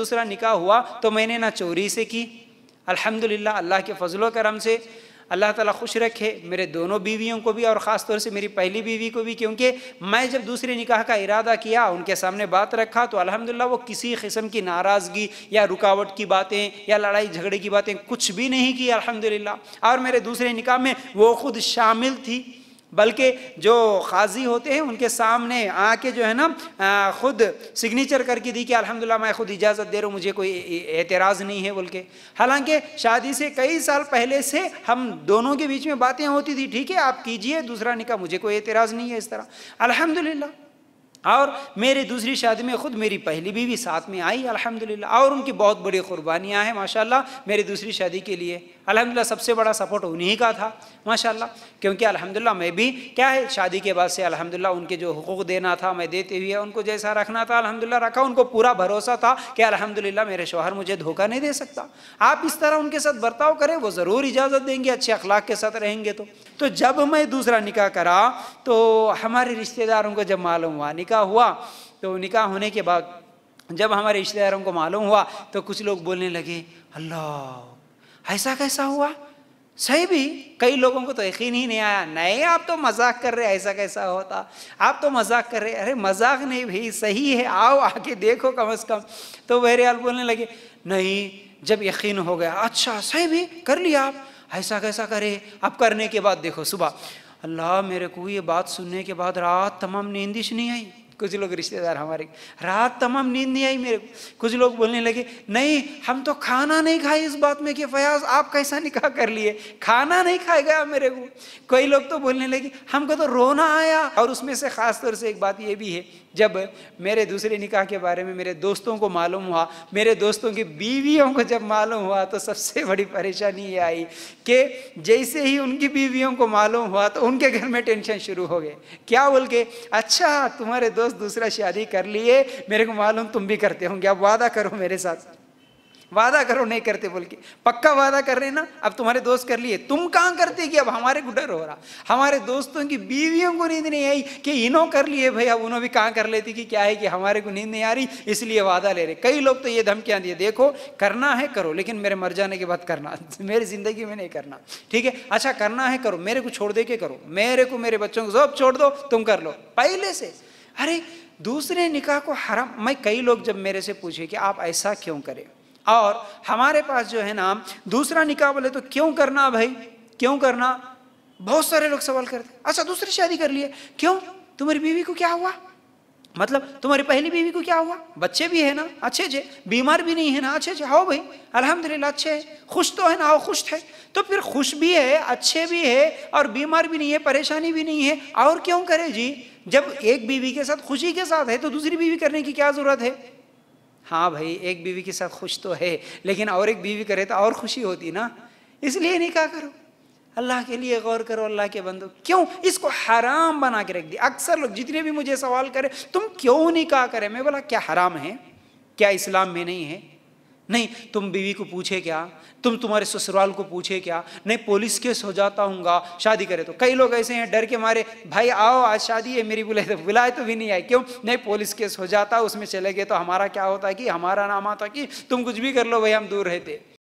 दूसरा निकाह हुआ तो मैंने ना चोरी से की अल्हम्दुलिल्लाह अल्लाह के फजलो करम से अल्लाह ताला खुश रखे मेरे दोनों बीवियों को भी और ख़ास तौर से मेरी पहली बीवी को भी क्योंकि मैं जब दूसरे निकाह का इरादा किया उनके सामने बात रखा तो अल्हम्दुलिल्लाह वो किसी किस्म की नाराज़गी या रुकावट की बातें या लड़ाई झगड़े की बातें कुछ भी नहीं की अल्हम्दुलिल्लाह और मेरे दूसरे निकाह में वो खुद शामिल थी बल्कि जो खाज़ी होते हैं उनके सामने आके जो है ना ख़ुद सिग्नेचर करके दी कि अलहमदिल्ला मैं ख़ुद इजाज़त दे रहा हूँ मुझे कोई एतराज़ नहीं है बोल के हालांकि शादी से कई साल पहले से हम दोनों के बीच में बातें होती थी ठीक है आप कीजिए दूसरा निकाह मुझे कोई एतराज़ नहीं है इस तरह अलहमदिल्ला और मेरी दूसरी शादी में ख़ुद मेरी पहली बीवी साथ में आई अल्हम्दुलिल्लाह और उनकी बहुत बड़ी कुर्बानियां हैं माशाल्लाह मेरी दूसरी शादी के लिए अल्हम्दुलिल्लाह सबसे बड़ा सपोर्ट उन्हीं का था माशाल्लाह क्योंकि अल्हम्दुलिल्लाह मैं भी क्या है शादी के बाद से अल्हम्दुलिल्लाह उनके जो हकूक़ देना था मैं देते हुए उनको जैसा रखना था अलहमदिल्ला रखा उनको पूरा भरोसा था कि अलहमदिल्ला मेरे शोहर मुझे धोखा नहीं दे सकता आप इस तरह उनके साथ बर्ताव करें वो ज़रूर इजाज़त देंगे अच्छे अखलाक के साथ रहेंगे तो।, तो जब मैं दूसरा निकाह करा तो हमारे रिश्तेदारों को जब मालूम हुआ निकाह निकाह हुआ तो निकाह होने के बाद जब हमारे रिश्तेदारों को मालूम हुआ तो कुछ लोग बोलने लगे अल्लाह ऐसा कैसा हुआ सही भी कई लोगों को तो यकीन ही नहीं आया नहीं आप तो मजाक कर रहे ऐसा कैसा होता आप तो मजाक कर रहे अरे मजाक नहीं भाई सही है आओ आके देखो कम अज़ कम तो बहरियाल बोलने लगे नहीं जब यकीन हो गया अच्छा सही भी कर लिया आप ऐसा कैसा करे आप करने के बाद देखो सुबह अल्लाह मेरे को ये बात सुनने के बाद रात तमाम नींदिश नहीं आई कुछ लोग रिश्तेदार हमारे रात तमाम नींद नहीं आई मेरे कुछ लोग बोलने लगे नहीं हम तो खाना नहीं खाए इस बात में कि फयाज आप कैसा निकाह कर लिए खाना नहीं खाया गया मेरे को कई लोग तो बोलने लगे हमको तो रोना आया और उसमें से ख़ास तौर से एक बात ये भी है जब मेरे दूसरे निकाह के बारे में मेरे दोस्तों को मालूम हुआ मेरे दोस्तों की बीवियों को जब मालूम हुआ तो सबसे बड़ी परेशानी ये आई कि जैसे ही उनकी बीवियों को मालूम हुआ तो उनके घर में टेंशन शुरू हो गए क्या बोल के अच्छा तुम्हारे दोस्त दोस्त दूसरा शादी कर लिए मेरे को मालूम तुम भी करते होंगे अब वादा करो मेरे साथ वादा करो नहीं करते बोल के पक्का वादा कर रहे ना अब तुम्हारे दोस्त कर लिए तुम कहाँ करते कि अब हमारे गुडर हो रहा हमारे दोस्तों की बीवियों को नींद नहीं आई कि इन्हों कर लिए भाई अब उन्होंने भी कहाँ कर लेती कि क्या है कि हमारे को नींद नहीं आ रही इसलिए वादा ले रहे कई लोग तो ये धमकियां दिए देखो करना है करो लेकिन मेरे मर जाने के बाद करना मेरी जिंदगी में नहीं करना ठीक है अच्छा करना है करो मेरे को छोड़ दे के करो मेरे को मेरे बच्चों को सब छोड़ दो तुम कर लो पहले से अरे दूसरे निकाह को हराम मैं कई लोग जब मेरे से पूछे कि आप ऐसा क्यों करें और हमारे पास जो है ना दूसरा निकाह बोले तो क्यों करना भाई क्यों करना बहुत सारे लोग सवाल करते अच्छा दूसरी शादी कर लिए क्यों तुम्हारी बीवी को क्या हुआ मतलब तुम्हारी पहली बीवी को क्या हुआ बच्चे भी है ना अच्छे जे बीमार भी नहीं है ना अच्छे जे हाओ भाई अल्हम्दुलिल्लाह अच्छे है खुश तो है ना आओ खुश है तो फिर खुश भी है अच्छे भी है और बीमार भी नहीं है परेशानी भी नहीं है और क्यों करे जी जब एक बीवी के साथ खुशी के साथ है तो दूसरी बीवी करने की क्या ज़रूरत है हाँ भाई एक बीवी के साथ खुश तो है लेकिन और एक बीवी करे तो और खुशी होती ना इसलिए नहीं कहा करो अल्लाह के लिए गौर करो अल्लाह के बंदो क्यों इसको हराम बना के रख दिया अक्सर लोग जितने भी मुझे सवाल करे तुम क्यों नहीं कहा करे मैं बोला क्या हराम है क्या इस्लाम में नहीं है नहीं तुम बीवी को पूछे क्या तुम तुम्हारे ससुराल को पूछे क्या नहीं पुलिस केस हो जाता हूँ शादी करे तो कई लोग ऐसे हैं डर के मारे भाई आओ आज शादी है मेरी बुलाए तो बुलाए तो भी नहीं आए क्यों नहीं पुलिस केस हो जाता उसमें चले गए तो हमारा क्या होता कि हमारा नाम आता कि तुम कुछ भी कर लो भाई हम दूर रहते